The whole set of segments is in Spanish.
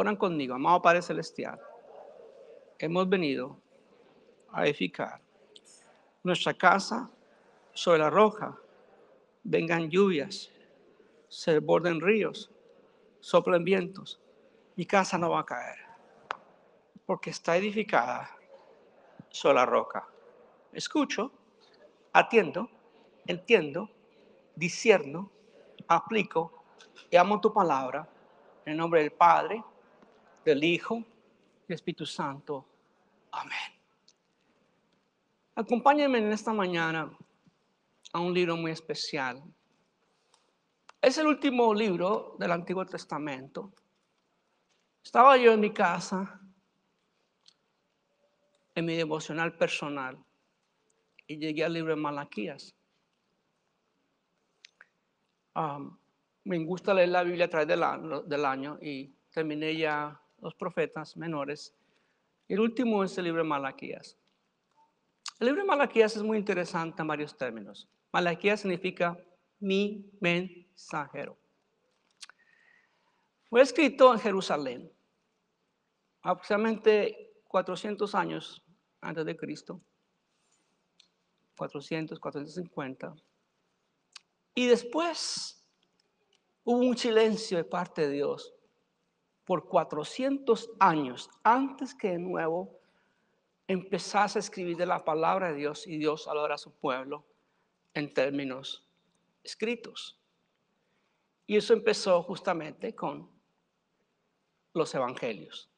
Oran conmigo, amado Padre Celestial. Hemos venido a edificar nuestra casa sobre la roca. Vengan lluvias, se borden ríos, soplen vientos. Mi casa no va a caer porque está edificada sobre la roca. Escucho, atiendo, entiendo, disierno, aplico y amo tu palabra en nombre del Padre, del Hijo y Espíritu Santo. Amén. Acompáñenme en esta mañana a un libro muy especial. Es el último libro del Antiguo Testamento. Estaba yo en mi casa, en mi devocional personal, y llegué al libro de Malaquías. Ah, me gusta leer la Biblia a través del, del año y terminé ya los profetas menores. el último es el libro de Malaquías. El libro de Malaquías es muy interesante en varios términos. Malaquías significa mi mensajero. Fue escrito en Jerusalén, aproximadamente 400 años antes de Cristo, 400, 450. Y después hubo un silencio de parte de Dios por 400 años antes que de nuevo empezase a escribir de la palabra de Dios y Dios hablar a su pueblo en términos escritos. Y eso empezó justamente con los evangelios.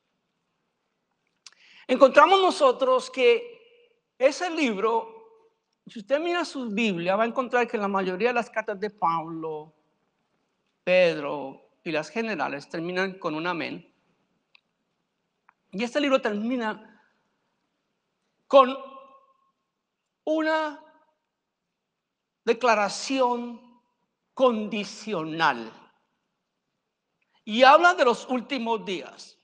Encontramos nosotros que ese libro si usted mira su Biblia, va a encontrar que la mayoría de las cartas de Pablo, Pedro, y las generales terminan con un amén. Y este libro termina con una declaración condicional. Y habla de los últimos días.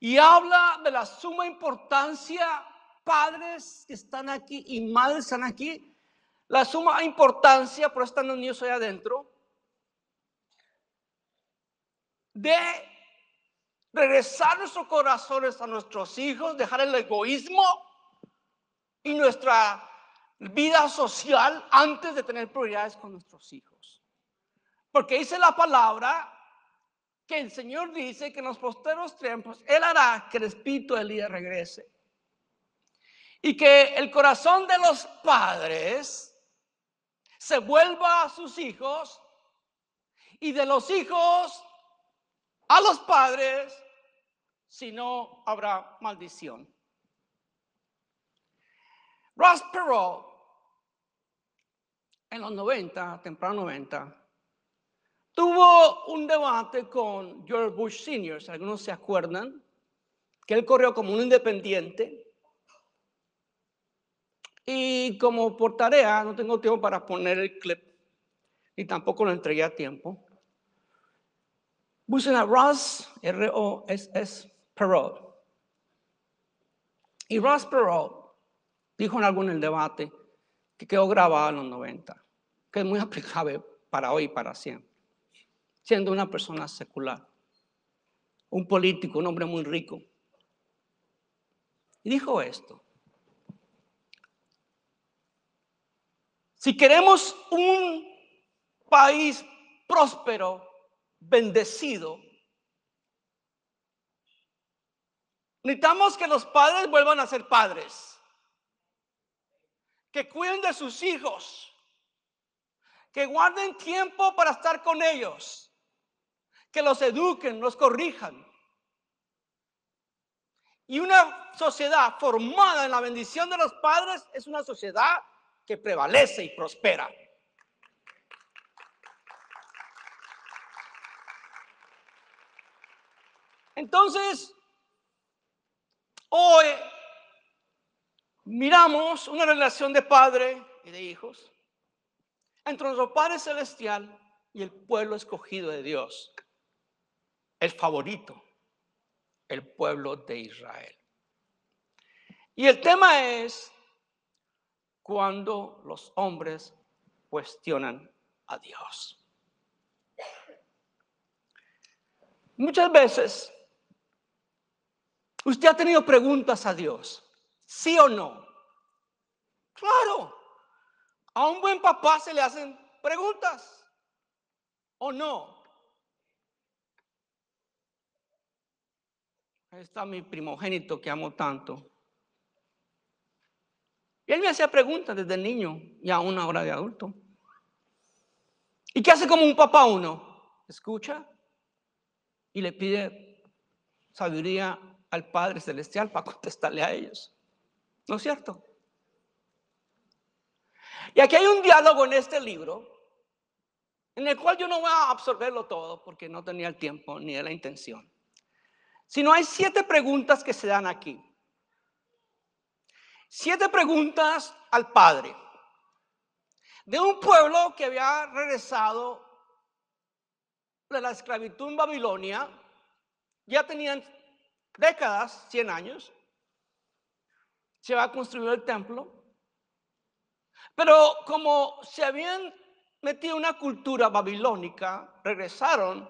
Y habla de la suma importancia, padres que están aquí y madres que están aquí, la suma importancia, por estar los niños allá adentro, de regresar nuestros corazones a nuestros hijos, dejar el egoísmo y nuestra vida social antes de tener prioridades con nuestros hijos. Porque dice la palabra que el Señor dice que en los posteros tiempos Él hará que el espíritu de día regrese. Y que el corazón de los padres se vuelva a sus hijos y de los hijos a los padres, si no habrá maldición. Ross Perot, en los 90, temprano 90, tuvo un debate con George Bush Sr., algunos se acuerdan, que él corrió como un independiente. Y como por tarea, no tengo tiempo para poner el clip, y tampoco lo entregué a tiempo. Busquen a Ross, R-O-S-S, Perot. Y Ross Perot dijo en algo en el debate que quedó grabado en los 90, que es muy aplicable para hoy y para siempre, siendo una persona secular, un político, un hombre muy rico. Y dijo esto, si queremos un país próspero, bendecido. Necesitamos que los padres vuelvan a ser padres, que cuiden de sus hijos, que guarden tiempo para estar con ellos, que los eduquen, los corrijan. Y una sociedad formada en la bendición de los padres es una sociedad que prevalece y prospera. Entonces, hoy miramos una relación de padre y de hijos entre nuestro Padre Celestial y el pueblo escogido de Dios, el favorito, el pueblo de Israel. Y el tema es cuando los hombres cuestionan a Dios. Muchas veces ¿Usted ha tenido preguntas a Dios? ¿Sí o no? Claro. A un buen papá se le hacen preguntas. ¿O no? Ahí está mi primogénito que amo tanto. Y él me hacía preguntas desde niño y una ahora de adulto. ¿Y qué hace como un papá uno? Escucha y le pide sabiduría al Padre Celestial para contestarle a ellos. ¿No es cierto? Y aquí hay un diálogo en este libro en el cual yo no voy a absorberlo todo porque no tenía el tiempo ni la intención. Sino hay siete preguntas que se dan aquí. Siete preguntas al Padre de un pueblo que había regresado de la esclavitud en Babilonia. Ya tenían décadas, 100 años, se va a construir el templo. Pero como se habían metido una cultura babilónica, regresaron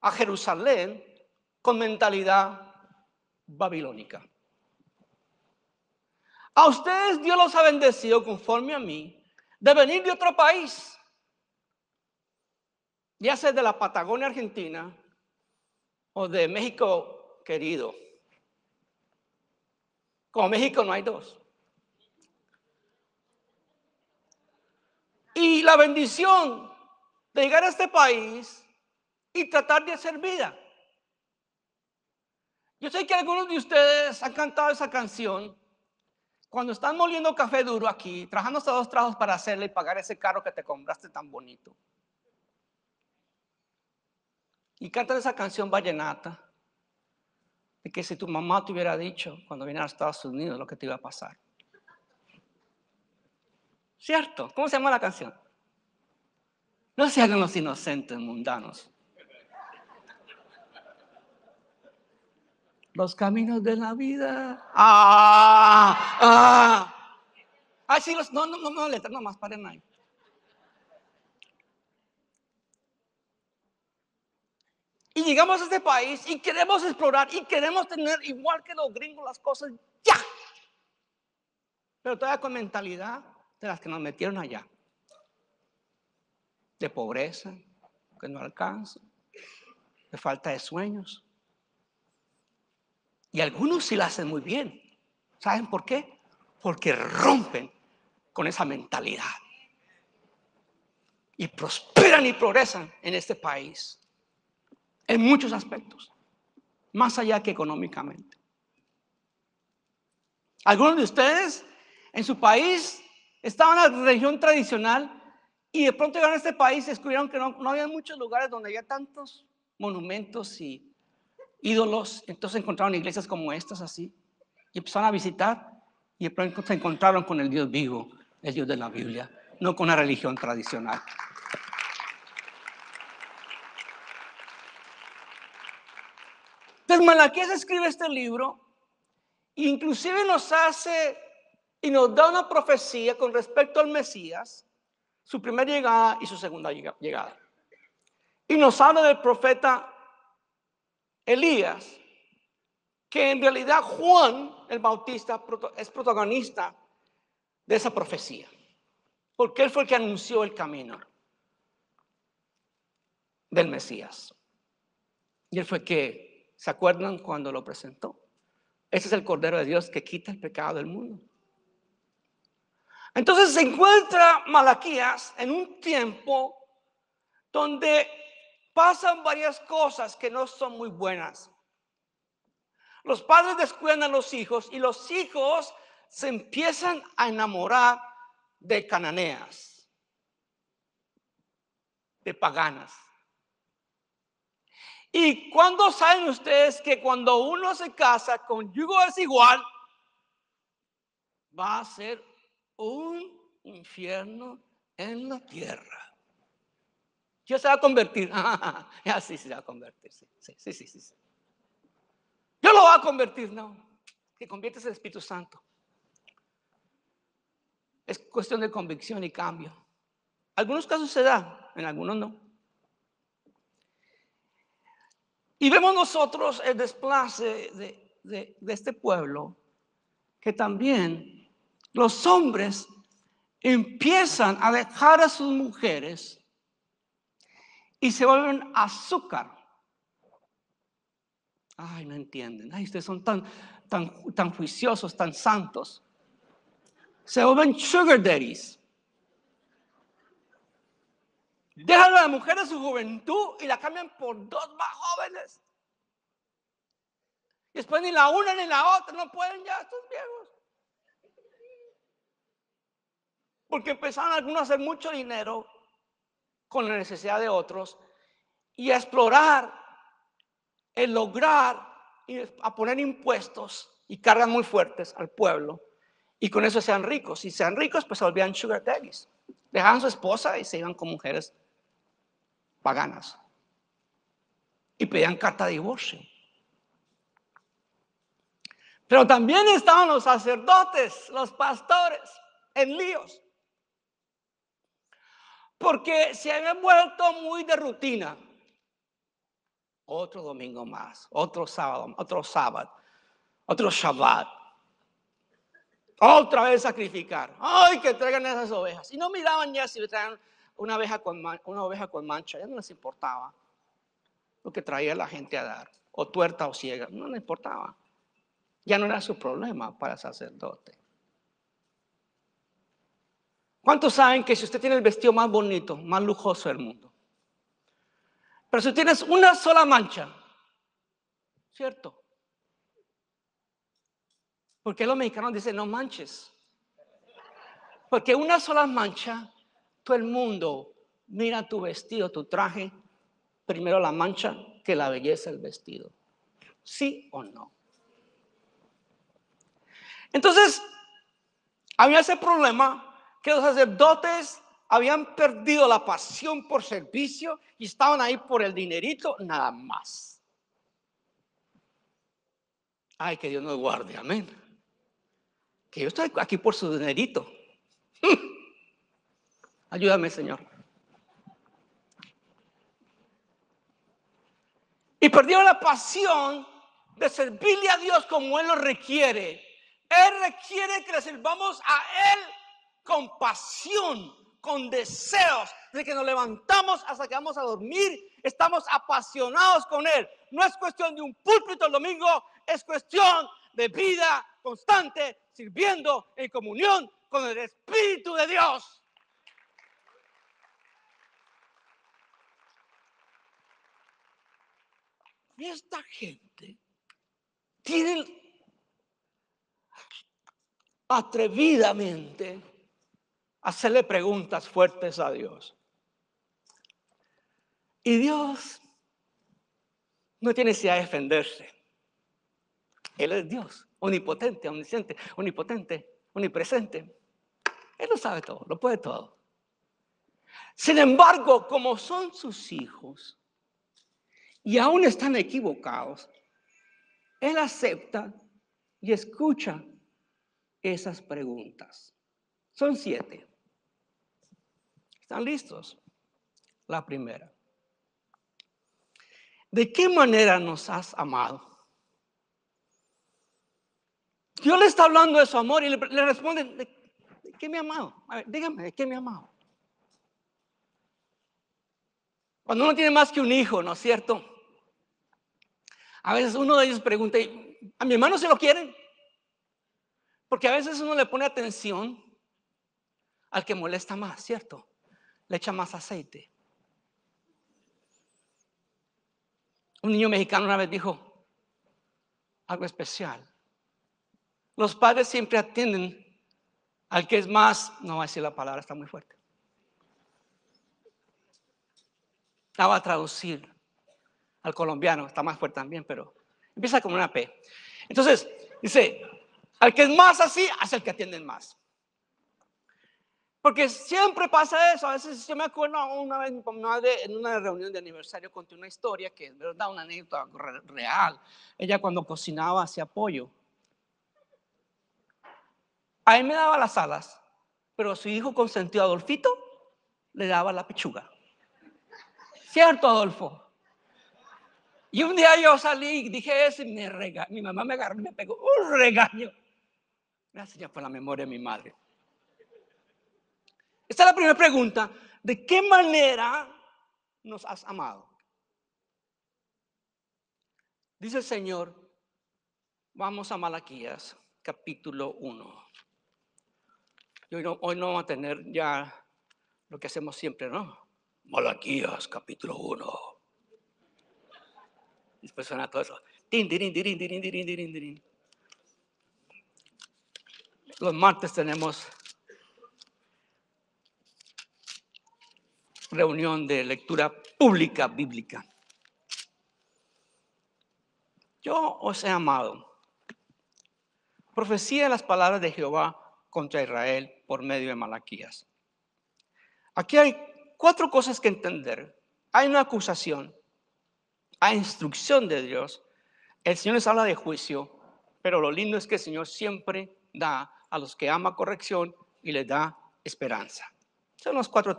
a Jerusalén con mentalidad babilónica. A ustedes Dios los ha bendecido conforme a mí de venir de otro país, ya sea de la Patagonia Argentina o de México querido. Como México no hay dos. Y la bendición de llegar a este país y tratar de hacer vida. Yo sé que algunos de ustedes han cantado esa canción cuando están moliendo café duro aquí, trabajando hasta dos trabajos para hacerle y pagar ese carro que te compraste tan bonito. Y cantan esa canción vallenata de que si tu mamá te hubiera dicho cuando viniera a Estados Unidos lo que te iba a pasar. ¿Cierto? ¿Cómo se llama la canción? No se hagan los inocentes mundanos. Los caminos de la vida. ¡Ah! ¡Ah! Ah, sí, los, no, no, no, no, letra, no más, paren ahí. Y llegamos a este país y queremos explorar y queremos tener igual que los gringos las cosas ya. Pero todavía con mentalidad de las que nos metieron allá. De pobreza, que no alcanza, de falta de sueños. Y algunos sí la hacen muy bien. ¿Saben por qué? Porque rompen con esa mentalidad. Y prosperan y progresan en este país en muchos aspectos, más allá que económicamente. Algunos de ustedes en su país estaban en la religión tradicional y de pronto llegaron a este país y descubrieron que no, no había muchos lugares donde había tantos monumentos y ídolos. Entonces encontraron iglesias como estas así y empezaron a visitar y de pronto se encontraron con el Dios vivo, el Dios de la Biblia, no con la religión tradicional. Entonces Malaquías escribe este libro, e inclusive nos hace y nos da una profecía con respecto al Mesías, su primera llegada y su segunda llegada. Y nos habla del profeta Elías, que en realidad Juan el Bautista es protagonista de esa profecía, porque él fue el que anunció el camino del Mesías. Y él fue el que ¿Se acuerdan cuando lo presentó? Ese es el Cordero de Dios que quita el pecado del mundo. Entonces se encuentra Malaquías en un tiempo donde pasan varias cosas que no son muy buenas. Los padres descuidan a los hijos y los hijos se empiezan a enamorar de cananeas, de paganas. ¿Y cuándo saben ustedes que cuando uno se casa con yugo desigual, va a ser un infierno en la tierra? ¿Yo se va a convertir? sí se va a convertir, sí, sí, sí, sí. Yo lo va a convertir, no. Que conviertes el Espíritu Santo. Es cuestión de convicción y cambio. Algunos casos se da, en algunos no. Y vemos nosotros el desplace de, este pueblo, que también los hombres empiezan a dejar a sus mujeres y se vuelven azúcar. Ay, no entienden. Ay, ustedes son tan, tan, tan juiciosos, tan santos. Se vuelven sugar daddies. Dejan a la mujer de su juventud y la cambian por dos más jóvenes. Y después ni la una ni la otra no pueden ya estos viejos. Porque empezaron algunos a hacer mucho dinero con la necesidad de otros y a explorar, el lograr, y a poner impuestos y cargas muy fuertes al pueblo. Y con eso sean ricos. Si sean ricos, pues se volvían sugar daddies. Dejaban su esposa y se iban con mujeres paganas y pedían carta de divorcio. Pero también estaban los sacerdotes, los pastores, en líos. Porque se habían vuelto muy de rutina. Otro domingo más, otro sábado, otro sábado, otro Shabbat. Otra vez sacrificar. Ay, que traigan esas ovejas. Y no miraban ya si traían una oveja con, una oveja con mancha, ya no les importaba lo que traía la gente a dar, o tuerta o ciega, no les importaba. Ya no era su problema para sacerdote. ¿Cuántos saben que si usted tiene el vestido más bonito, más lujoso del mundo, pero si tienes una sola mancha, ¿cierto? Porque los mexicanos dicen, no manches. Porque una sola mancha el mundo mira tu vestido, tu traje, primero la mancha que la belleza del vestido. ¿Sí o no? Entonces, había ese problema que los sacerdotes habían perdido la pasión por servicio y estaban ahí por el dinerito, nada más. Ay, que Dios nos guarde, amén. Que yo estoy aquí por su dinerito. Ayúdame, Señor. Y perdieron la pasión de servirle a Dios como Él lo requiere. Él requiere que le sirvamos a Él con pasión, con deseos, de que nos levantamos hasta que vamos a dormir. Estamos apasionados con Él. No es cuestión de un púlpito el domingo, es cuestión de vida constante, sirviendo en comunión con el Espíritu de Dios. esta gente tiene atrevidamente hacerle preguntas fuertes a Dios. Y Dios no tiene si a defenderse. Él es Dios, omnipotente, omnisciente, omnipotente, omnipresente. Él lo sabe todo, lo puede todo. Sin embargo, como son sus hijos, y aún están equivocados, Él acepta y escucha esas preguntas. Son siete. ¿Están listos? La primera. ¿De qué manera nos has amado? Dios le está hablando de su amor y le, responde, ¿de, qué me ha amado? A ver, dígame, ¿de qué me ha amado? Cuando uno tiene más que un hijo, ¿no es cierto? A veces uno de ellos pregunta, ¿a mi hermano se lo quieren? Porque a veces uno le pone atención al que molesta más, ¿cierto? Le echa más aceite. Un niño mexicano una vez dijo algo especial. Los padres siempre atienden al que es más, no voy a decir la palabra, está muy fuerte. la a traducir al colombiano, está más fuerte también, pero empieza con una P. Entonces, dice, al que es más así, hace el que atiende más. Porque siempre pasa eso. A veces yo me acuerdo una vez mi madre en una reunión de aniversario conté una historia que es verdad, una anécdota real. Ella cuando cocinaba hacía pollo. A él me daba las alas, pero su hijo consentido Adolfito le daba la pechuga. ¿Cierto, Adolfo? Y un día yo salí y dije eso y me rega mi mamá me agarró y me pegó un regaño. Gracias ya por la memoria de mi madre. Esta es la primera pregunta. ¿De qué manera nos has amado? Dice el Señor, vamos a Malaquías, capítulo 1. hoy no vamos a tener ya lo que hacemos siempre, ¿no? Malaquías capítulo 1. Después todo eso. Los martes tenemos reunión de lectura pública bíblica. Yo os he amado. Profecía de las palabras de Jehová contra Israel por medio de Malaquías. Aquí hay cuatro cosas que entender. Hay una acusación, hay instrucción de Dios. El Señor les habla de juicio, pero lo lindo es que el Señor siempre da a los que ama corrección y les da esperanza. Son los cuatro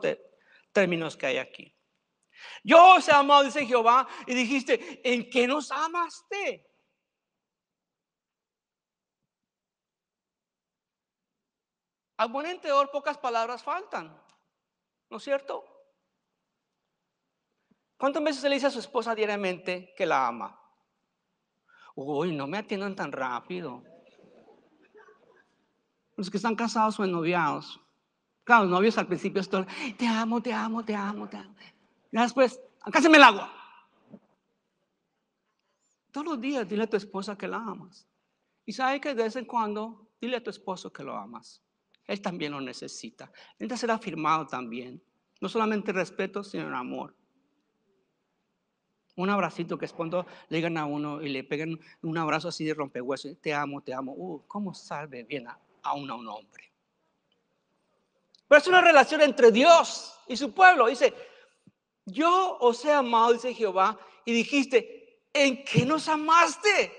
términos que hay aquí. Yo os oh, he amado, dice Jehová, y dijiste, ¿en qué nos amaste? Al buen entendedor pocas palabras faltan, ¿no es cierto? ¿Cuántas veces le dice a su esposa diariamente que la ama? Uy, no me atiendan tan rápido. Los que están casados o ennoviados. Claro, los novios al principio están, te amo, te amo, te amo, te amo. Y después, acáseme el agua. Todos los días dile a tu esposa que la amas. Y sabe que de vez en cuando dile a tu esposo que lo amas. Él también lo necesita. que ser afirmado también. No solamente respeto, sino amor un abracito que es cuando le llegan a uno y le pegan un abrazo así de rompehueso, te amo, te amo, uh, ¿cómo salve bien a, a un hombre? Pero es una relación entre Dios y su pueblo. Dice, yo os he amado, dice Jehová, y dijiste, ¿en qué nos amaste?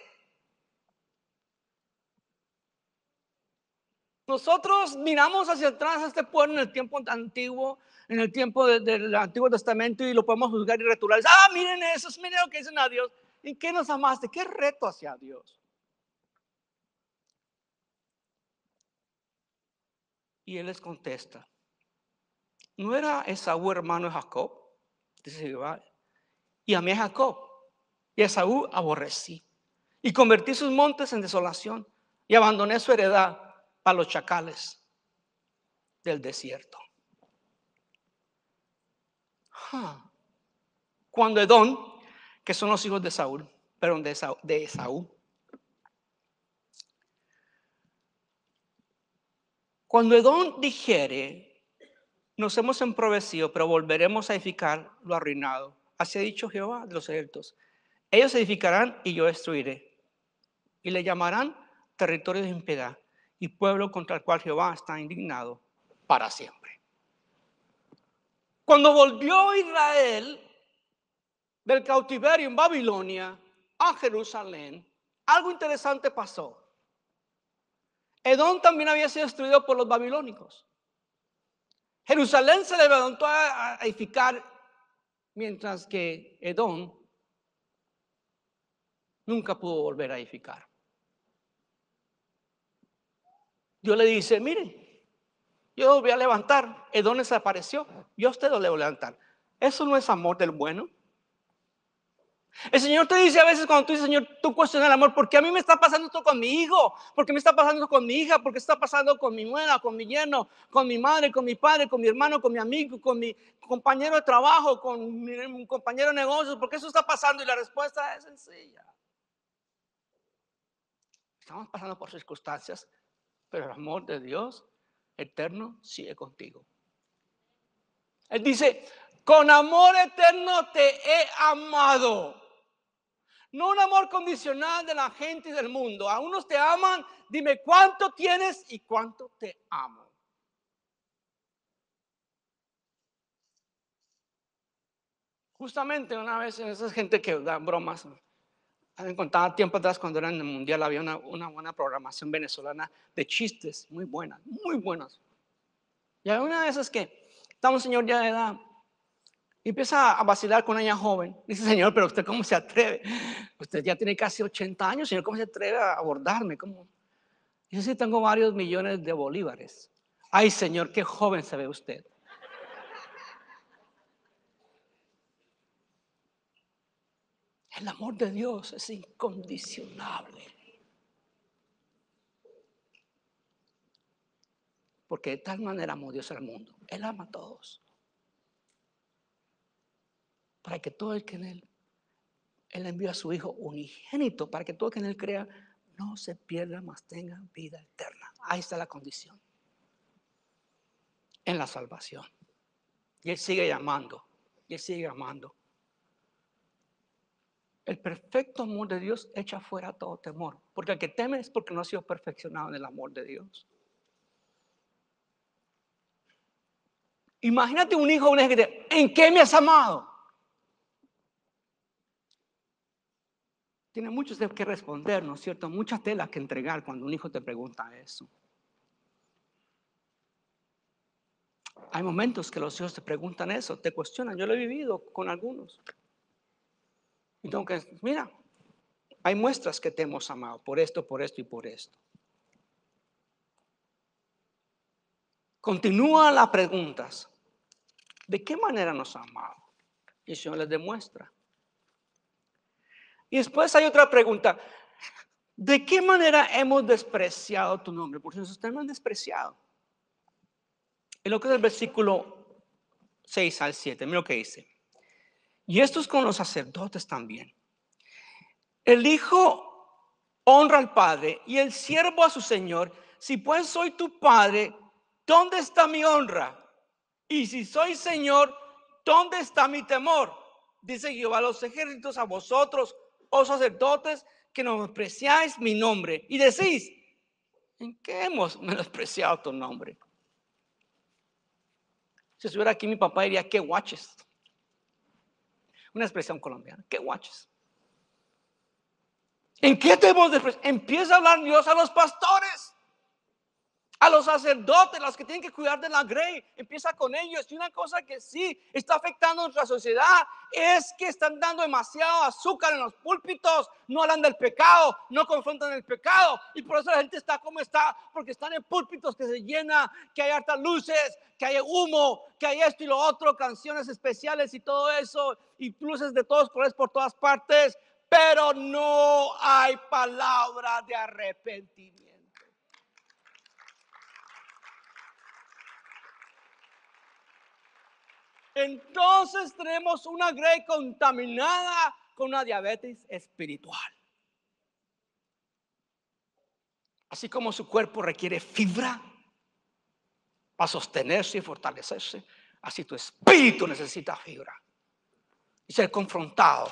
Nosotros miramos hacia atrás a este pueblo en el tiempo antiguo, en el tiempo del Antiguo Testamento y lo podemos juzgar y returar. Ah, miren eso, miren lo que dicen a Dios. ¿En qué nos amaste? ¿Qué reto hacia Dios? Y él les contesta, ¿no era Esaú hermano de Jacob? Dice Jehová, y a mí es Jacob, y a Esaú aborrecí, y convertí sus montes en desolación, y abandoné su heredad para los chacales del desierto. Cuando Edom, que son los hijos de Saúl, perdón, de Esaú, Cuando Edón dijere, nos hemos emprovecido, pero volveremos a edificar lo arruinado. Así ha dicho Jehová de los ejércitos. Ellos edificarán y yo destruiré. Y le llamarán territorio de impiedad, y pueblo contra el cual Jehová está indignado para siempre. Cuando volvió Israel del cautiverio en Babilonia a Jerusalén, algo interesante pasó. Edom también había sido destruido por los babilónicos. Jerusalén se levantó a edificar, mientras que Edom nunca pudo volver a edificar. Dios le dice, miren, yo voy a levantar. Edón desapareció, yo a usted lo voy a levantar. Eso no es amor del bueno. El Señor te dice a veces cuando tú dices, Señor, tú cuestionas el amor, porque a mí me está pasando esto con mi hijo, porque me está pasando esto con mi hija, porque está pasando con mi nuera, con mi yerno, con mi madre, con mi padre, con mi hermano, con mi amigo, con mi compañero de trabajo, con mi compañero de negocios, porque eso está pasando y la respuesta es sencilla. Estamos pasando por circunstancias pero el amor de Dios eterno sigue contigo. Él dice, con amor eterno te he amado. No un amor condicional de la gente y del mundo. A unos te aman, dime cuánto tienes y cuánto te amo. Justamente una vez en esa gente que da bromas, contaba tiempo atrás cuando era en el Mundial, había una, buena programación venezolana de chistes, muy buenas, muy buenas. Y una de esas que está un señor ya de edad y empieza a vacilar con ella joven. Dice, señor, pero usted cómo se atreve? Usted ya tiene casi 80 años, señor, ¿cómo se atreve a abordarme? ¿Cómo? Yo sí tengo varios millones de bolívares. Ay, señor, qué joven se ve usted. El amor de Dios es incondicionable. Porque de tal manera amó Dios al mundo. Él ama a todos. Para que todo el que en Él, Él envió a su Hijo unigénito, para que todo el que en Él crea no se pierda, mas tenga vida eterna. Ahí está la condición. En la salvación. Y Él sigue llamando. Y Él sigue llamando. El perfecto amor de Dios echa fuera todo temor, porque el que teme es porque no ha sido perfeccionado en el amor de Dios. Imagínate un hijo un una que te, ¿en qué me has amado? Tiene muchos que responder, ¿no es cierto? Muchas telas que entregar cuando un hijo te pregunta eso. Hay momentos que los hijos te preguntan eso, te cuestionan. Yo lo he vivido con algunos. Entonces, mira, hay muestras que te hemos amado por esto, por esto y por esto. Continúa las preguntas. ¿De qué manera nos ha amado? Y el Señor les demuestra. Y después hay otra pregunta. ¿De qué manera hemos despreciado tu nombre? Porque ustedes no han despreciado. En lo que es el versículo 6 al 7, mira lo que dice. Y esto es con los sacerdotes también. El Hijo honra al Padre y el siervo a su Señor. Si pues soy tu Padre, ¿dónde está mi honra? Y si soy Señor, ¿dónde está mi temor? Dice Jehová los ejércitos a vosotros, oh sacerdotes, que preciáis mi nombre y decís, ¿en qué hemos menospreciado tu nombre? Si estuviera aquí mi papá diría, qué guaches una expresión colombiana. ¿Qué guaches? ¿En qué de expresión? Empieza a hablar Dios a los pastores a los sacerdotes, los que tienen que cuidar de la grey, empieza con ellos. Y una cosa que sí está afectando a nuestra sociedad es que están dando demasiado azúcar en los púlpitos, no hablan del pecado, no confrontan el pecado. Y por eso la gente está como está, porque están en púlpitos que se llena, que hay hartas luces, que hay humo, que hay esto y lo otro, canciones especiales y todo eso, y luces de todos colores por todas partes, pero no hay palabra de arrepentimiento. entonces tenemos una Grey contaminada con una diabetes espiritual. Así como su cuerpo requiere fibra para sostenerse y fortalecerse, así tu espíritu necesita fibra y ser confrontado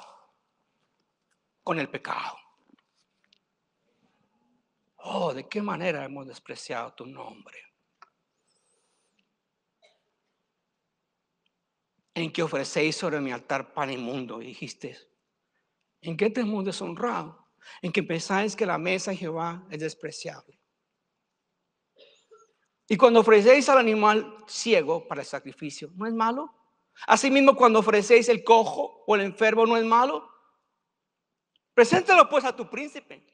con el pecado. Oh, de qué manera hemos despreciado tu nombre. en que ofrecéis sobre mi altar pan inmundo, y dijiste, ¿en qué te mundo es honrado? En que pensáis que la mesa de Jehová es despreciable. Y cuando ofrecéis al animal ciego para el sacrificio, ¿no es malo? Asimismo, cuando ofrecéis el cojo o el enfermo, ¿no es malo? Preséntalo pues a tu príncipe.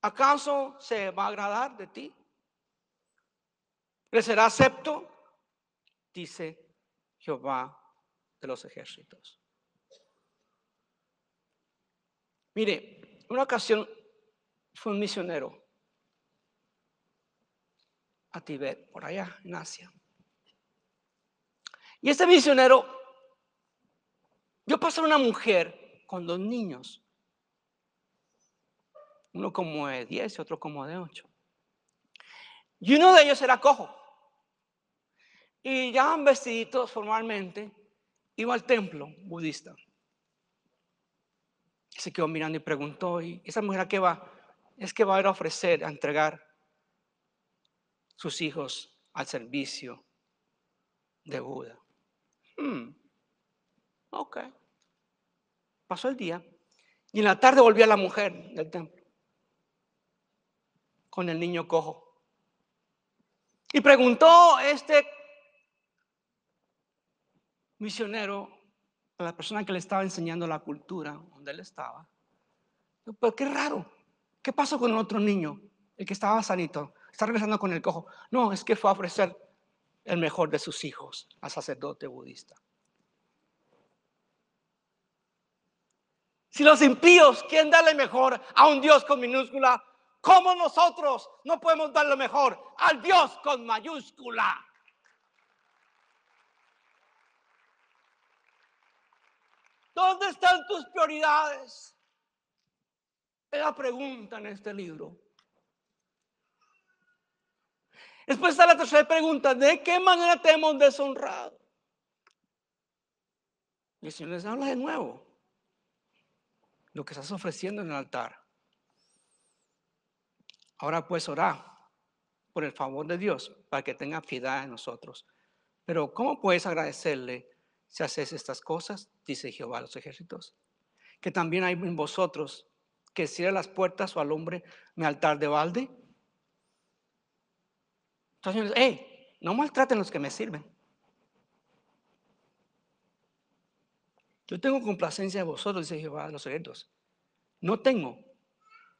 ¿Acaso se va a agradar de ti? ¿Le será acepto? Dice Jehová de los ejércitos. Mire, una ocasión fue un misionero a Tibet, por allá en Asia. Y este misionero yo a una mujer con dos niños, uno como de 10 y otro como de 8. Y uno de ellos era cojo. Y ya vestiditos formalmente, iba al templo budista. Se quedó mirando y preguntó, ¿y esa mujer a qué va? Es que va a ir a ofrecer, a entregar sus hijos al servicio de Buda. Hmm. Ok. Pasó el día. Y en la tarde volvió la mujer del templo. Con el niño cojo. Y preguntó este misionero, a la persona que le estaba enseñando la cultura donde él estaba, pero qué raro, ¿qué pasó con otro niño, el que estaba sanito? Está regresando con el cojo. No, es que fue a ofrecer el mejor de sus hijos al sacerdote budista. Si los impíos quieren darle mejor a un Dios con minúscula, como nosotros no podemos darle mejor al Dios con mayúscula? ¿Dónde están tus prioridades? Es la pregunta en este libro. Después está la tercera pregunta, ¿de qué manera te hemos deshonrado? Y el Señor les habla de nuevo lo que estás ofreciendo en el altar. Ahora pues orá por el favor de Dios para que tenga piedad en nosotros. Pero ¿cómo puedes agradecerle si haces estas cosas, dice Jehová a los ejércitos, que también hay en vosotros que cierre las puertas o al hombre mi altar de balde. Entonces, no maltraten los que me sirven. Yo tengo complacencia de vosotros, dice Jehová a los ejércitos. No tengo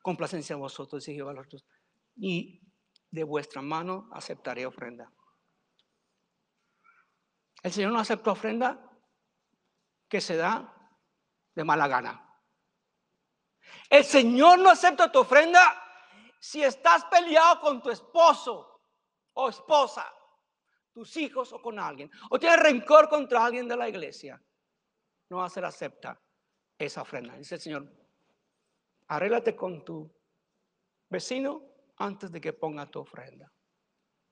complacencia de vosotros, dice Jehová a los ejércitos. Y de vuestra mano aceptaré ofrenda. El Señor no acepta ofrenda que se da de mala gana. El Señor no acepta tu ofrenda si estás peleado con tu esposo o esposa, tus hijos o con alguien, o tienes rencor contra alguien de la iglesia. No va a ser acepta esa ofrenda. Dice el Señor, arréglate con tu vecino antes de que ponga tu ofrenda.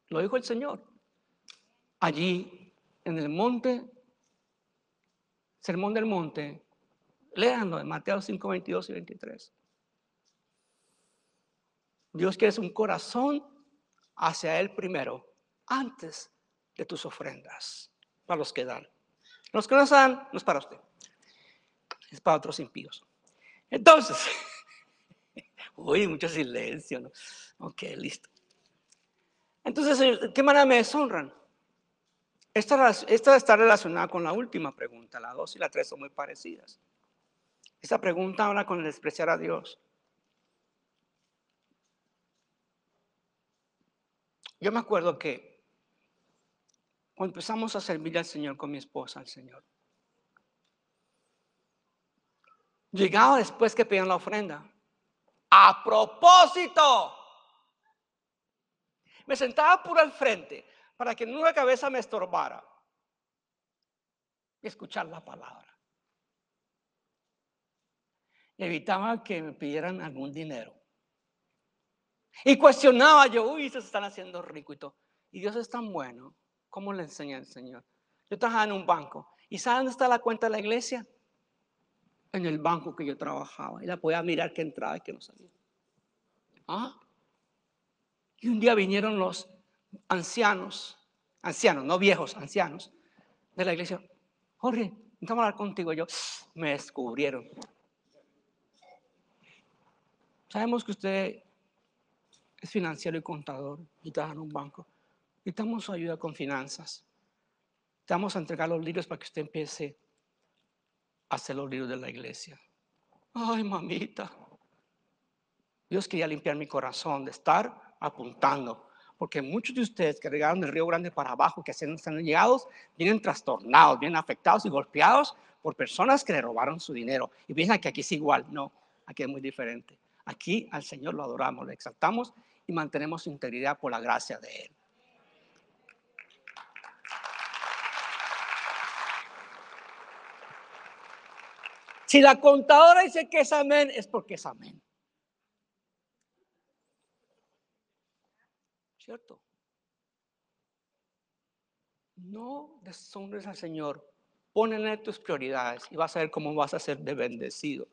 Lo dijo el Señor. Allí en el monte, sermón del monte, leanlo en Mateo 5, 22 y 23. Dios quiere un corazón hacia Él primero, antes de tus ofrendas, para los que dan. Los que no dan, no es para usted, es para otros impíos. Entonces, uy, mucho silencio, ¿no? Ok, listo. Entonces, ¿qué manera me deshonran? Esta, está relacionada con la última pregunta, la dos y la tres son muy parecidas. Esta pregunta habla con el despreciar a Dios. Yo me acuerdo que cuando empezamos a servir al Señor con mi esposa, al Señor, llegaba después que pedían la ofrenda. A propósito, me sentaba por al frente, para que ninguna cabeza me estorbara y escuchar la palabra. evitaba que me pidieran algún dinero. Y cuestionaba yo, uy, se están haciendo rico y todo. Y Dios es tan bueno, ¿cómo le enseña el Señor? Yo trabajaba en un banco. ¿Y sabe dónde está la cuenta de la iglesia? En el banco que yo trabajaba. Y la podía mirar que entraba y que no salía. ¿Ah? Y un día vinieron los ancianos, ancianos, no viejos, ancianos de la iglesia, Jorge, a hablar contigo. yo, me descubrieron. Sabemos que usted es financiero y contador y trabaja en un banco. Necesitamos su ayuda con finanzas. Te vamos a entregar los libros para que usted empiece a hacer los libros de la iglesia. Ay, mamita. Dios quería limpiar mi corazón de estar apuntando porque muchos de ustedes que regaron del Río Grande para abajo, que se han llegados, vienen trastornados, vienen afectados y golpeados por personas que le robaron su dinero. Y piensan que aquí es igual. No, aquí es muy diferente. Aquí al Señor lo adoramos, lo exaltamos y mantenemos su integridad por la gracia de Él. Si la contadora dice que es amén, es porque es amén. ¿Cierto? No deshonres al Señor. él tus prioridades y vas a ver cómo vas a ser de bendecido.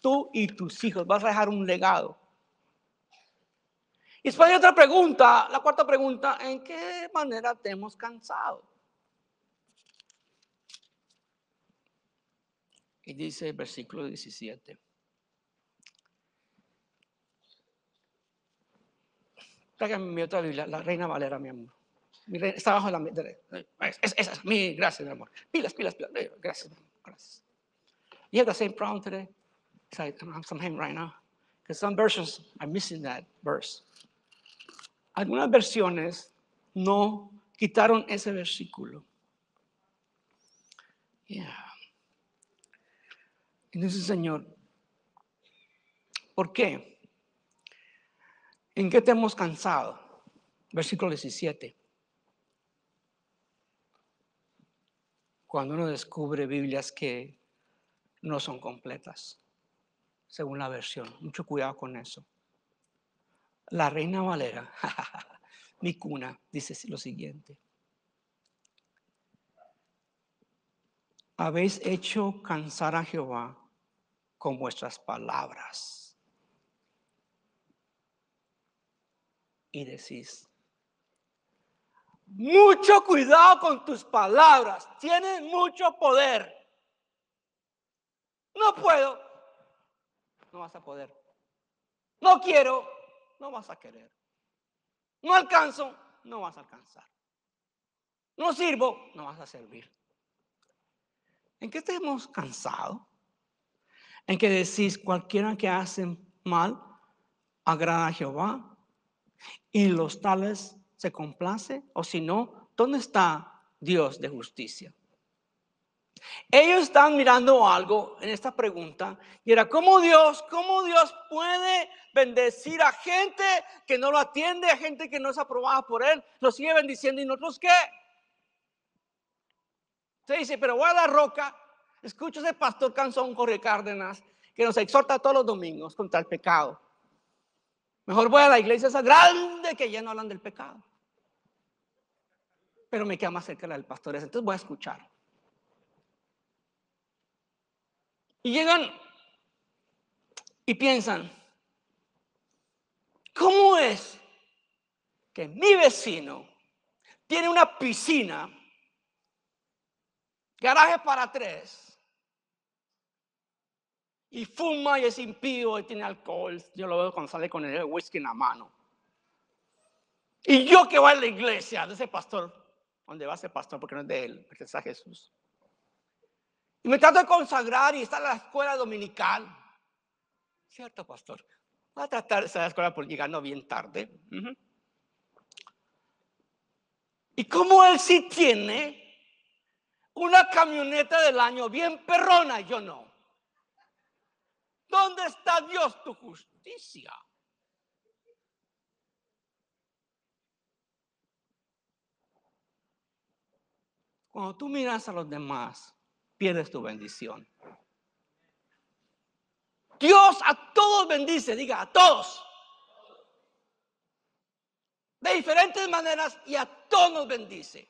Tú y tus hijos vas a dejar un legado. Y después hay otra pregunta, la cuarta pregunta, ¿en qué manera te hemos cansado? Y dice el versículo 17. Tráigame mi otra Biblia, la Reina Valera, mi amor. Mi reina, está bajo de la... De, es, esa mi, gracias, mi amor. Pilas, pilas, pilas. Eh, gracias, mi amor. gracias. You have the same problem today? It's like, I'm have him right now. Because some versions are missing that verse. Algunas versiones no quitaron ese versículo. Yeah. dice Señor, ¿por qué? ¿En qué te hemos cansado? Versículo 17. Cuando uno descubre Biblias que no son completas, según la versión. Mucho cuidado con eso. La reina Valera, mi cuna, dice lo siguiente. Habéis hecho cansar a Jehová con vuestras palabras. y decís. Mucho cuidado con tus palabras, tienen mucho poder. No puedo, no vas a poder. No quiero, no vas a querer. No alcanzo, no vas a alcanzar. No sirvo, no vas a servir. ¿En qué estemos cansados? En que decís, cualquiera que hace mal agrada a Jehová y los tales se complace, o si no, ¿dónde está Dios de justicia? Ellos están mirando algo en esta pregunta y era cómo Dios, cómo Dios puede bendecir a gente que no lo atiende, a gente que no es aprobada por él, lo sigue bendiciendo y nosotros qué. Se dice, pero voy a la roca, escucho ese pastor Canzón Corre Cárdenas que nos exhorta todos los domingos contra el pecado. Mejor voy a la iglesia esa grande que ya no hablan del pecado. Pero me queda más cerca la del pastor entonces voy a escuchar. Y llegan y piensan, ¿cómo es que mi vecino tiene una piscina, garaje para tres? Y fuma y es impío y tiene alcohol. Yo lo veo cuando sale con el whisky en la mano. Y yo que voy a la iglesia de ese pastor, ¿Dónde va ese pastor, porque no es de él, porque a Jesús. Y me trato de consagrar y está en la escuela dominical. Cierto, pastor. Va a tratar de estar a la escuela por llegando bien tarde. Y como él sí tiene una camioneta del año bien perrona, yo no. ¿Dónde está Dios tu justicia? Cuando tú miras a los demás, pierdes tu bendición. Dios a todos bendice, diga a todos. De diferentes maneras y a todos bendice.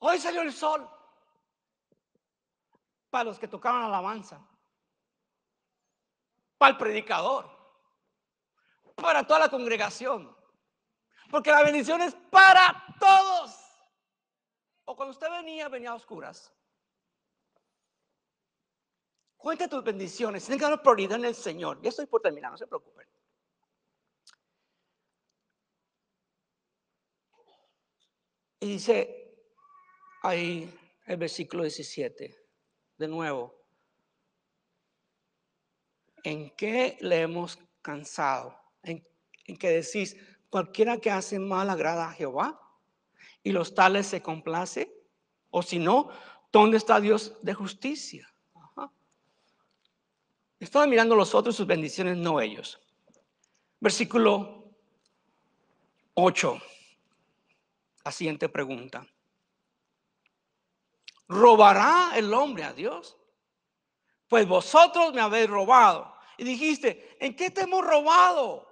Hoy salió el sol para los que tocaron alabanza para el predicador, para toda la congregación. Porque la bendición es para todos. O cuando usted venía, venía a oscuras. Cuenta tus bendiciones. que dar prioridad en el Señor. Ya estoy por terminar, no se preocupen. Y dice ahí el versículo 17, de nuevo. ¿en qué le hemos cansado? ¿En, qué que decís, cualquiera que hace mal agrada a Jehová y los tales se complace? O si no, ¿dónde está Dios de justicia? Ajá. Estaba mirando los otros sus bendiciones, no ellos. Versículo 8. La siguiente pregunta. ¿Robará el hombre a Dios? Pues vosotros me habéis robado y dijiste, ¿en qué te hemos robado?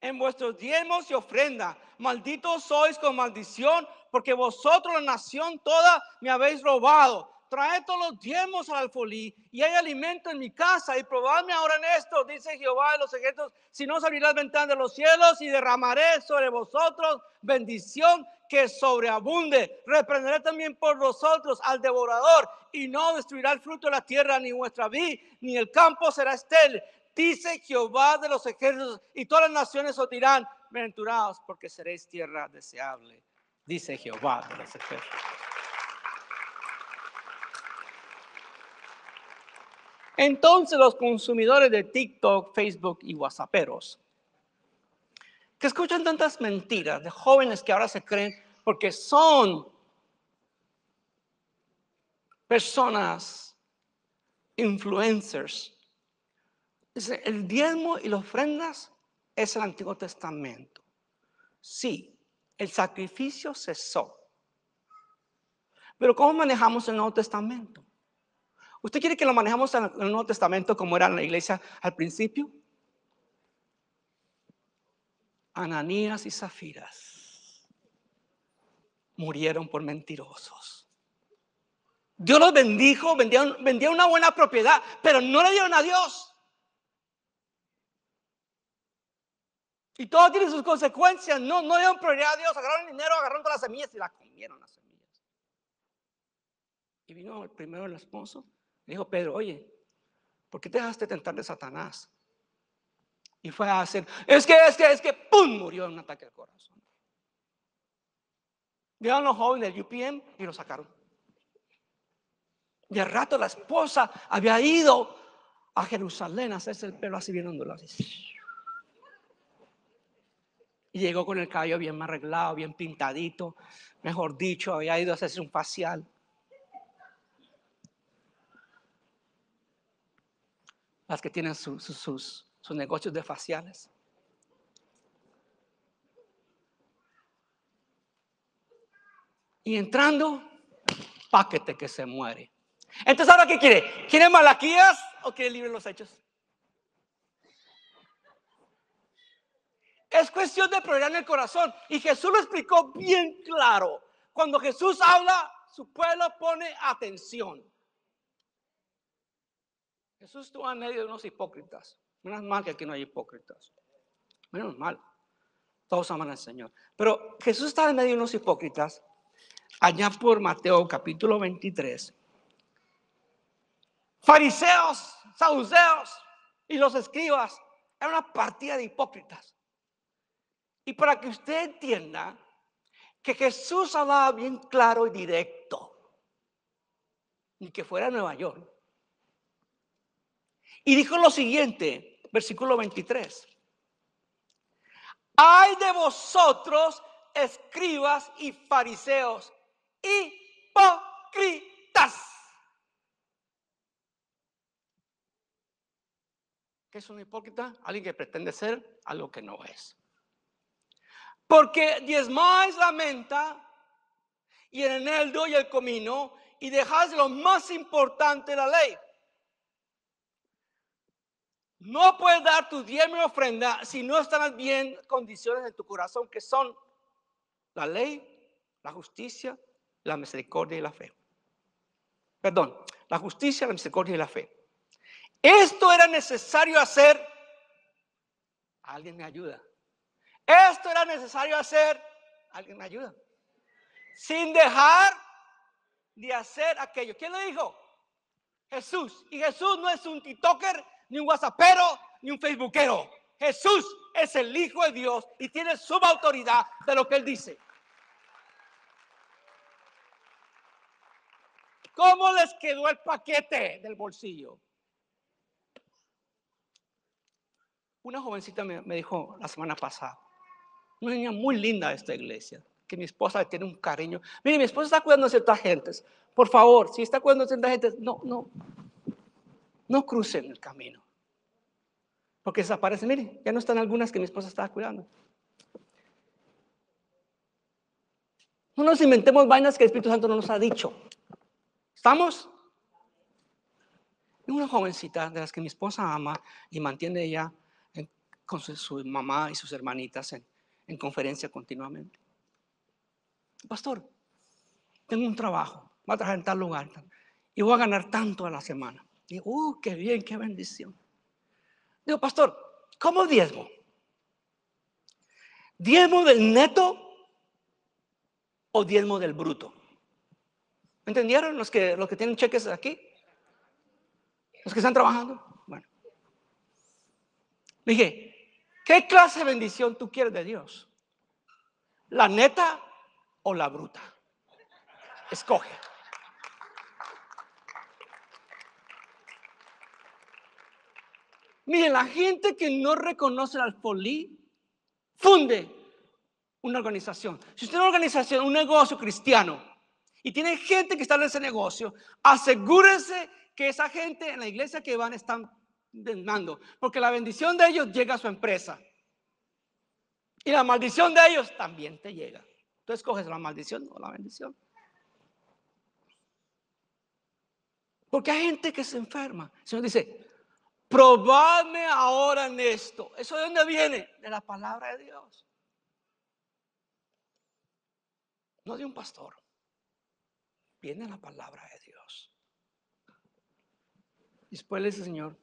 En vuestros diezmos y ofrenda, malditos sois con maldición, porque vosotros la nación toda me habéis robado trae todos los diezmos al folí, y hay alimento en mi casa y probadme ahora en esto, dice Jehová de los ejércitos, si no os abrirá las ventanas de los cielos y derramaré sobre vosotros bendición que sobreabunde. Reprenderé también por vosotros al devorador y no destruirá el fruto de la tierra ni vuestra vid, ni el campo será estel. Dice Jehová de los ejércitos y todas las naciones os dirán, bienaventurados porque seréis tierra deseable. Dice Jehová de los ejércitos. Entonces los consumidores de TikTok, Facebook y WhatsApperos, que escuchan tantas mentiras de jóvenes que ahora se creen porque son personas, influencers. el diezmo y las ofrendas es el Antiguo Testamento. Sí, el sacrificio cesó. Pero ¿cómo manejamos el Nuevo Testamento? ¿Usted quiere que lo manejamos en el Nuevo Testamento como era en la iglesia al principio? Ananías y Zafiras murieron por mentirosos. Dios los bendijo, vendía, una buena propiedad, pero no le dieron a Dios. Y todo tiene sus consecuencias. No, no dieron prioridad a Dios. Agarraron el dinero, agarraron todas las semillas y la comieron las semillas. Y vino el primero el esposo le dijo Pedro, oye, ¿por qué te dejaste tentar de Satanás? Y fue a hacer, es que, es que, es que, ¡pum! Murió en un ataque al corazón. Llegaron los jóvenes del UPM y lo sacaron. Y al rato la esposa había ido a Jerusalén a hacerse el pelo así bien ondulado. Y llegó con el cabello bien arreglado, bien pintadito. Mejor dicho, había ido a hacerse un facial. las que tienen sus, sus negocios de faciales. Y entrando, paquete que se muere. Entonces, ¿ahora qué quiere? ¿Quiere Malaquías o quiere libre los hechos? Es cuestión de prioridad en el corazón. Y Jesús lo explicó bien claro. Cuando Jesús habla, su pueblo pone atención. Jesús estuvo en medio de unos hipócritas. Menos mal que aquí no hay hipócritas. Menos mal. Todos aman al Señor. Pero Jesús estaba en medio de unos hipócritas allá por Mateo capítulo 23. Fariseos, saduceos y los escribas era una partida de hipócritas. Y para que usted entienda que Jesús hablaba bien claro y directo, Y que fuera a Nueva York, y dijo lo siguiente, versículo 23. Hay de vosotros escribas y fariseos hipócritas. ¿Qué es un hipócrita? Alguien que pretende ser algo que no es. Porque diezmáis la menta y el eneldo y el comino y dejáis lo más importante la ley. No puedes dar tu diezmo ofrenda si no están bien condiciones en tu corazón, que son la ley, la justicia, la misericordia y la fe. Perdón, la justicia, la misericordia y la fe. Esto era necesario hacer. Alguien me ayuda. Esto era necesario hacer. Alguien me ayuda. Sin dejar de hacer aquello. ¿Quién lo dijo? Jesús. Y Jesús no es un TikToker ni un WhatsAppero, ni un Facebookero. Jesús es el Hijo de Dios y tiene suma autoridad de lo que Él dice. ¿Cómo les quedó el paquete del bolsillo? Una jovencita me, dijo la semana pasada, una niña muy linda de esta iglesia, que mi esposa tiene un cariño. Mire, mi esposa está cuidando a ciertas gentes. Por favor, si está cuidando a ciertas gentes, no, no, no crucen el camino. Porque desaparecen. Miren, ya no están algunas que mi esposa estaba cuidando. No nos inventemos vainas que el Espíritu Santo no nos ha dicho. ¿Estamos? Una jovencita de las que mi esposa ama y mantiene ella con su, mamá y sus hermanitas en, en conferencia continuamente. Pastor, tengo un trabajo, voy a trabajar en tal lugar y voy a ganar tanto a la semana. Y, uh, qué bien, qué bendición. Digo, pastor, ¿cómo diezmo? ¿Diezmo del neto o diezmo del bruto? ¿Entendieron los que, los que tienen cheques aquí? Los que están trabajando. Bueno. Dije, ¿qué clase de bendición tú quieres de Dios? ¿La neta o la bruta? Escoge. Miren, la gente que no reconoce al folí funde una organización. Si usted tiene una organización, un negocio cristiano, y tiene gente que está en ese negocio, asegúrese que esa gente en la iglesia que van están dando, porque la bendición de ellos llega a su empresa. Y la maldición de ellos también te llega. Tú escoges la maldición o la bendición. Porque hay gente que se enferma. El Señor dice, probadme ahora en esto. ¿Eso de dónde viene? De la palabra de Dios. No de un pastor. Viene la palabra de Dios. Después le dice, Señor,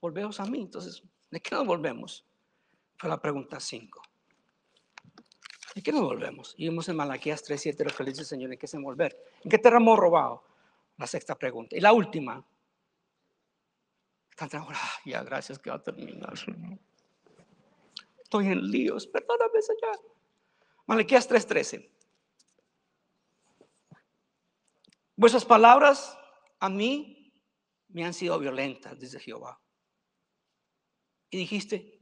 volvemos a mí. Entonces, ¿de qué nos volvemos? Fue la pregunta 5. ¿De qué nos volvemos? Y vimos en Malaquías 3.7 lo que le dice el Señor, ¿en qué se volver? ¿En qué te hemos robado? La sexta pregunta. Y la última, ahora, ya gracias que va a terminar. Estoy en líos, perdóname, Señor. Malequías 3:13. Vuestras palabras a mí me han sido violentas, dice Jehová. Y dijiste,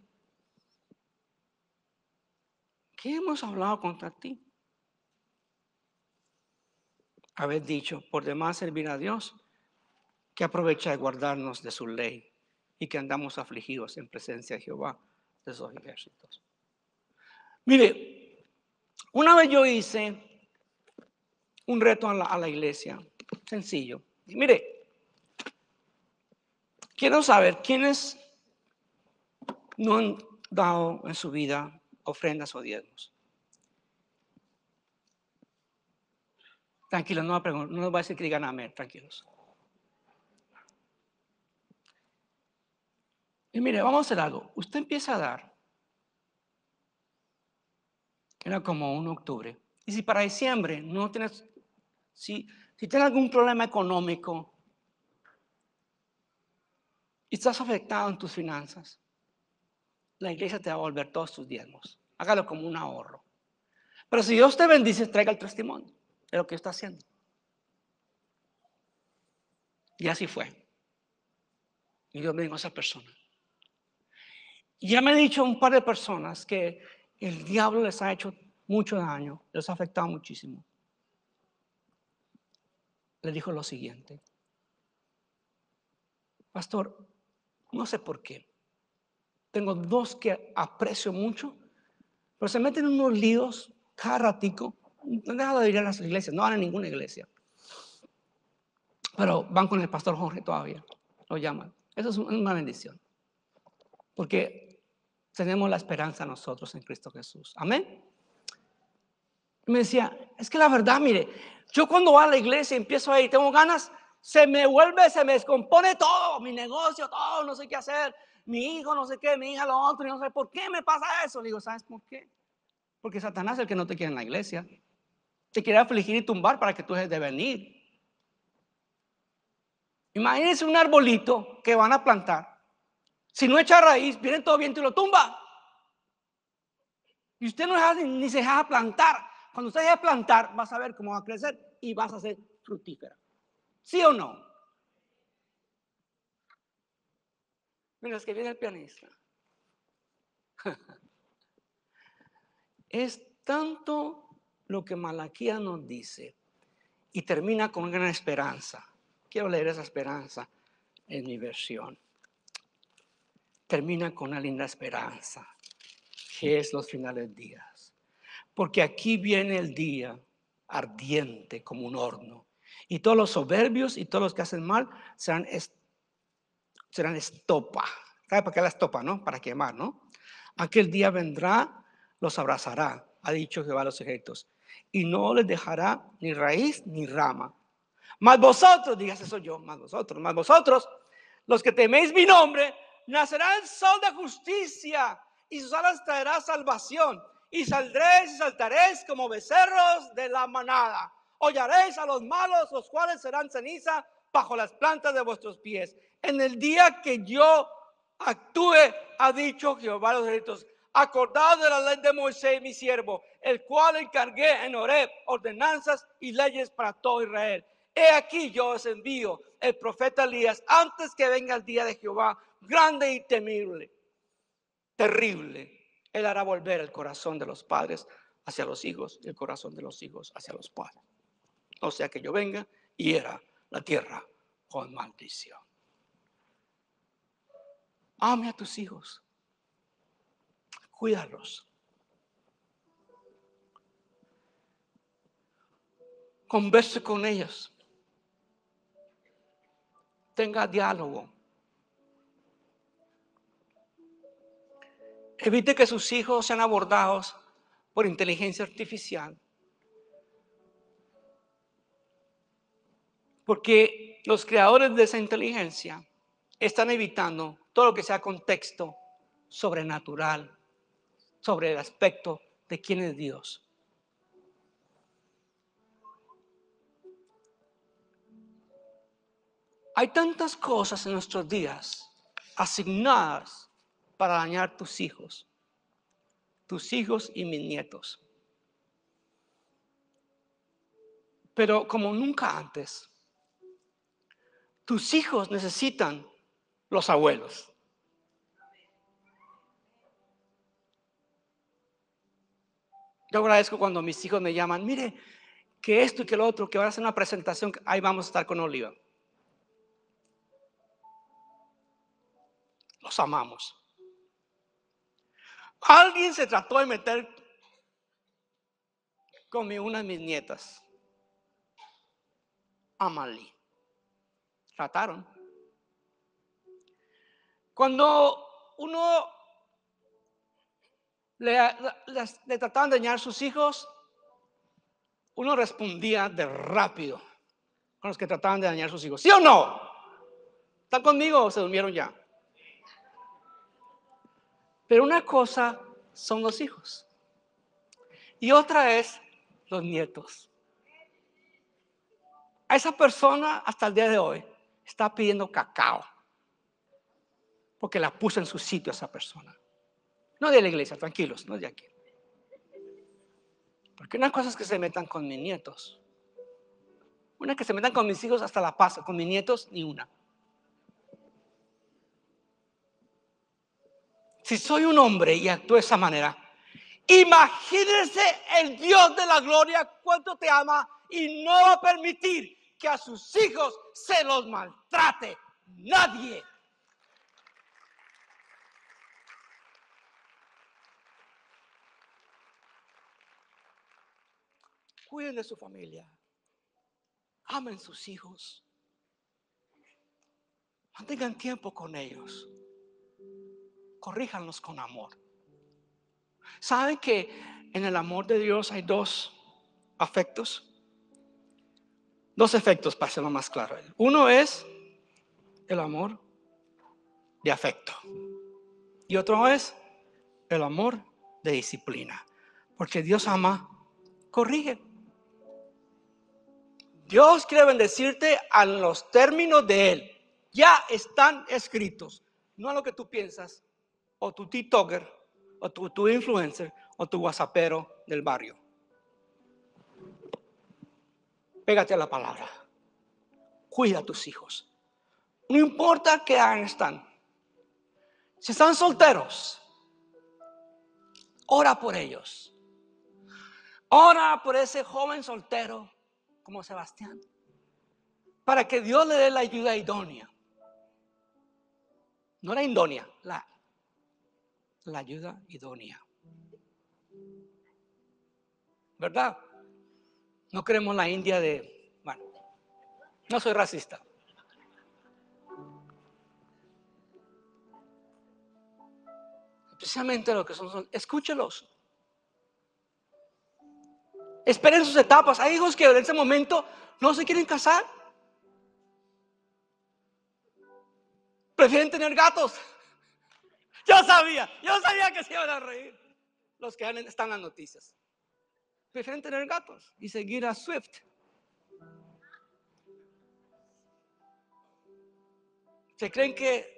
¿qué hemos hablado contra ti? Habéis dicho, por demás servir a Dios, que aprovecha de guardarnos de su ley y que andamos afligidos en presencia de Jehová de esos ejércitos. Mire, una vez yo hice un reto a la, iglesia, sencillo. mire, quiero saber quiénes no han dado en su vida ofrendas o diezmos. Tranquilos, no, nos va a decir que digan amén, tranquilos. Y mire, vamos a hacer algo. Usted empieza a dar. Era como un octubre. Y si para diciembre no tienes, si, si tienes algún problema económico y estás afectado en tus finanzas, la iglesia te va a volver todos tus diezmos. Hágalo como un ahorro. Pero si Dios te bendice, traiga el testimonio de lo que está haciendo. Y así fue. Y Dios dijo a esa persona. Ya me he dicho un par de personas que el diablo les ha hecho mucho daño, les ha afectado muchísimo. Le dijo lo siguiente, pastor, no sé por qué, tengo dos que aprecio mucho, pero se meten en unos líos cada ratico, no dejado de ir a las iglesias, no van a ninguna iglesia, pero van con el pastor Jorge todavía, lo llaman. Eso es una bendición, porque tenemos la esperanza nosotros en Cristo Jesús. Amén. Me decía, es que la verdad, mire, yo cuando voy a la iglesia y empiezo ahí, tengo ganas, se me vuelve, se me descompone todo, mi negocio, todo, no sé qué hacer, mi hijo, no sé qué, mi hija, lo otro, y no sé por qué me pasa eso. Le digo, ¿sabes por qué? Porque Satanás es el que no te quiere en la iglesia. Te quiere afligir y tumbar para que tú dejes de venir. Imagínense un arbolito que van a plantar si no echa raíz, viene todo viento y lo tumba. Y usted no ni se deja plantar. Cuando usted deja plantar, vas a ver cómo va a crecer y vas a ser fructífera. ¿Sí o no? Mira, es que viene el pianista. es tanto lo que Malaquía nos dice y termina con una gran esperanza. Quiero leer esa esperanza en mi versión termina con una linda esperanza, que es los finales días. Porque aquí viene el día ardiente como un horno. Y todos los soberbios y todos los que hacen mal serán, serán estopa. para qué la estopa, no? Para quemar, ¿no? Aquel día vendrá, los abrazará, ha dicho Jehová a los ejércitos, y no les dejará ni raíz ni rama. Mas vosotros, digas eso yo, más vosotros, más vosotros, los que teméis mi nombre, nacerá el sol de justicia y sus alas traerá salvación. Y saldréis y saltaréis como becerros de la manada. Hollaréis a los malos, los cuales serán ceniza bajo las plantas de vuestros pies. En el día que yo actúe, ha dicho Jehová los delitos. acordado de la ley de Moisés, mi siervo, el cual encargué en Horeb ordenanzas y leyes para todo Israel he aquí yo os envío el profeta Elías antes que venga el día de Jehová, grande y temible, terrible. Él hará volver el corazón de los padres hacia los hijos, y el corazón de los hijos hacia los padres. O sea que yo venga y era la tierra con maldición. Ame a tus hijos, cuídalos. Converse con ellos tenga diálogo. Evite que sus hijos sean abordados por inteligencia artificial. Porque los creadores de esa inteligencia están evitando todo lo que sea contexto sobrenatural sobre el aspecto de quién es Dios. Hay tantas cosas en nuestros días asignadas para dañar tus hijos, tus hijos y mis nietos. Pero como nunca antes, tus hijos necesitan los abuelos. Yo agradezco cuando mis hijos me llaman, mire, que esto y que lo otro, que van a hacer una presentación, ahí vamos a estar con Oliva. amamos. Alguien se trató de meter con una de mis nietas, Amalí Trataron. Cuando uno le, trataban de dañar sus hijos, uno respondía de rápido con los que trataban de dañar sus hijos. ¿Sí o no? ¿Están conmigo o se durmieron ya? Pero una cosa son los hijos y otra es los nietos. A esa persona hasta el día de hoy está pidiendo cacao porque la puso en su sitio esa persona. No de la iglesia, tranquilos, no de aquí. Porque una cosa es que se metan con mis nietos. Una que se metan con mis hijos hasta la paz, con mis nietos ni una. si soy un hombre y actúo de esa manera, imagínense el Dios de la gloria cuánto te ama y no va a permitir que a sus hijos se los maltrate nadie. Cuiden de su familia. Amen sus hijos. Mantengan tiempo con ellos corríjanlos con amor. ¿Saben que en el amor de Dios hay dos afectos? Dos efectos, para hacerlo más claro. Uno es el amor de afecto. Y otro es el amor de disciplina. Porque Dios ama, corrige. Dios quiere bendecirte a los términos de Él. Ya están escritos. No a lo que tú piensas, o tu TikToker o tu, influencer o tu WhatsAppero del barrio. Pégate a la palabra. Cuida a tus hijos. No importa qué hagan están. Si están solteros, ora por ellos. Ora por ese joven soltero como Sebastián, para que Dios le dé la ayuda idónea. No la idónea, la la ayuda idónea. ¿Verdad? No queremos la India de... Bueno, no soy racista. Precisamente lo que son, son escúchelos. Esperen sus etapas. Hay hijos que en ese momento no se quieren casar. Prefieren tener gatos. Yo sabía, yo sabía que se iban a reír los que están en las noticias. Prefieren tener gatos y seguir a Swift. Se creen que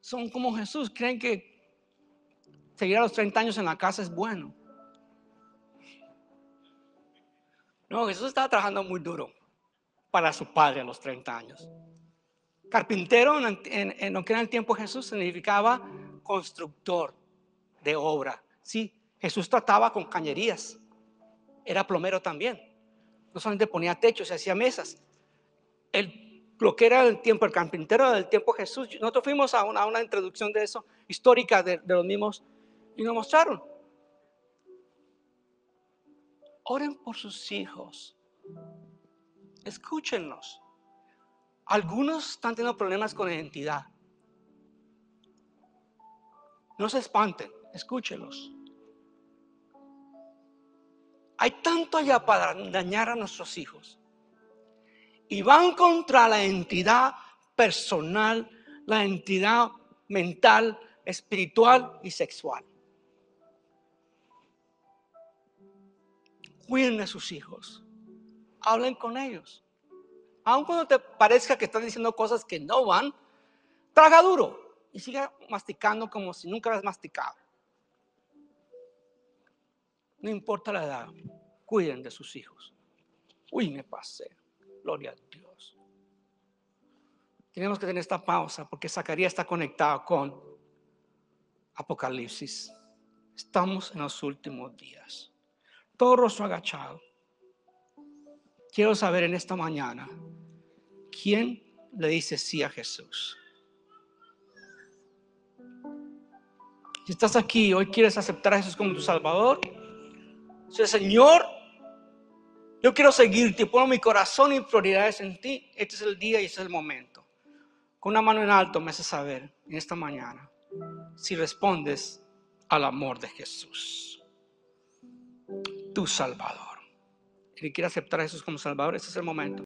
son como Jesús, creen que seguir a los 30 años en la casa es bueno. No, Jesús estaba trabajando muy duro para su padre a los 30 años. Carpintero, en, en, era el tiempo Jesús, significaba constructor de obra. Sí, Jesús trataba con cañerías. Era plomero también. No solamente ponía techos, se hacía mesas. El, lo que era el tiempo, el carpintero del tiempo Jesús. Nosotros fuimos a una, una introducción de eso, histórica de, de los mismos, y nos mostraron. Oren por sus hijos. Escúchenlos algunos están teniendo problemas con identidad. No se espanten, escúchelos. Hay tanto allá para dañar a nuestros hijos. Y van contra la entidad personal, la entidad mental, espiritual y sexual. Cuiden a sus hijos. Hablen con ellos aun cuando te parezca que están diciendo cosas que no van, traga duro y siga masticando como si nunca habías masticado. No importa la edad, cuiden de sus hijos. Uy, me pasé. Gloria a Dios. Tenemos que tener esta pausa porque Zacarías está conectado con Apocalipsis. Estamos en los últimos días. Todo rostro agachado quiero saber en esta mañana, ¿quién le dice sí a Jesús? Si estás aquí hoy quieres aceptar a Jesús como tu Salvador, Señor, yo quiero seguirte, pongo mi corazón y prioridades en ti, este es el día y este es el momento. Con una mano en alto me hace saber en esta mañana si respondes al amor de Jesús, tu Salvador. Si quiere aceptar a Jesús como Salvador, ese es el momento.